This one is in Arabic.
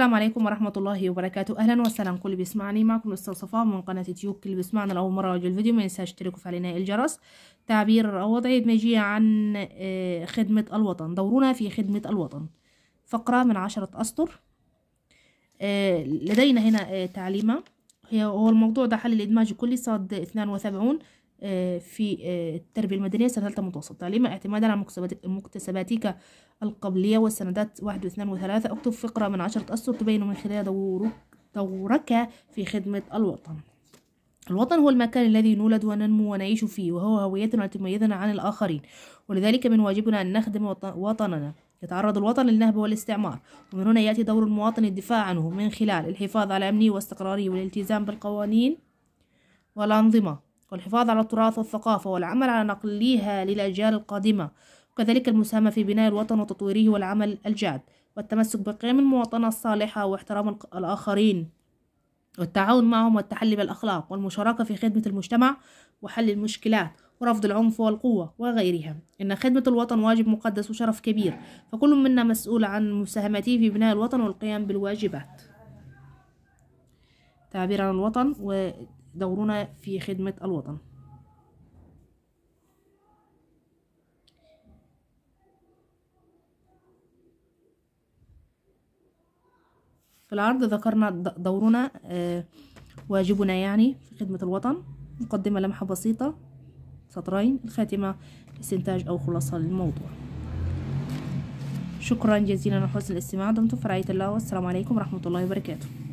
السلام عليكم ورحمة الله وبركاته أهلا وسهلا كل بيسمعني معكم الأستاذ صفاء من قناة يوتيوب كل بيسمعنا لأول مرة وجه الفيديو ما ينساش اشتركوا في علينا الجرس تعبير وضعي بمجيء عن آه، خدمة الوطن دورنا في خدمة الوطن فقرة من عشرة أسطر آه، لدينا هنا آه، تعليمة هي هو الموضوع ده حل الإدماج الكلي صاد 72 في آه، التربية المدنية سنة ثالثة متوسطة لما اعتمادا على مكتسباتك القبلية والسندات واحد واثنان وثلاثة اكتب فقرة من عشرة أسطر تبين من خلال دورك, دورك في خدمة الوطن الوطن هو المكان الذي نولد وننمو ونعيش فيه وهو هويتنا تميزنا عن الآخرين ولذلك من واجبنا أن نخدم وطننا يتعرض الوطن للنهب والاستعمار ومن هنا يأتي دور المواطن الدفاع عنه من خلال الحفاظ على أمنه واستقراره والالتزام بالقوانين والأنظمة والحفاظ على التراث والثقافة والعمل على نقلها للأجيال القادمة وكذلك المساهمة في بناء الوطن وتطويره والعمل الجاد والتمسك بقيم المواطنة الصالحة واحترام الآخرين والتعاون معهم والتحلي بالأخلاق والمشاركة في خدمة المجتمع وحل المشكلات ورفض العنف والقوة وغيرها إن خدمة الوطن واجب مقدس وشرف كبير فكل منا مسؤول عن مساهمته في بناء الوطن والقيام بالواجبات تعبير عن الوطن و دورنا في خدمة الوطن في العرض ذكرنا دورنا آه، واجبنا يعني في خدمة الوطن مقدمة لمحة بسيطة سطرين الخاتمة استنتاج أو خلاصة للموضوع شكرا جزيلا لحسن الاستماع دمتم في رعاية الله والسلام عليكم ورحمة الله وبركاته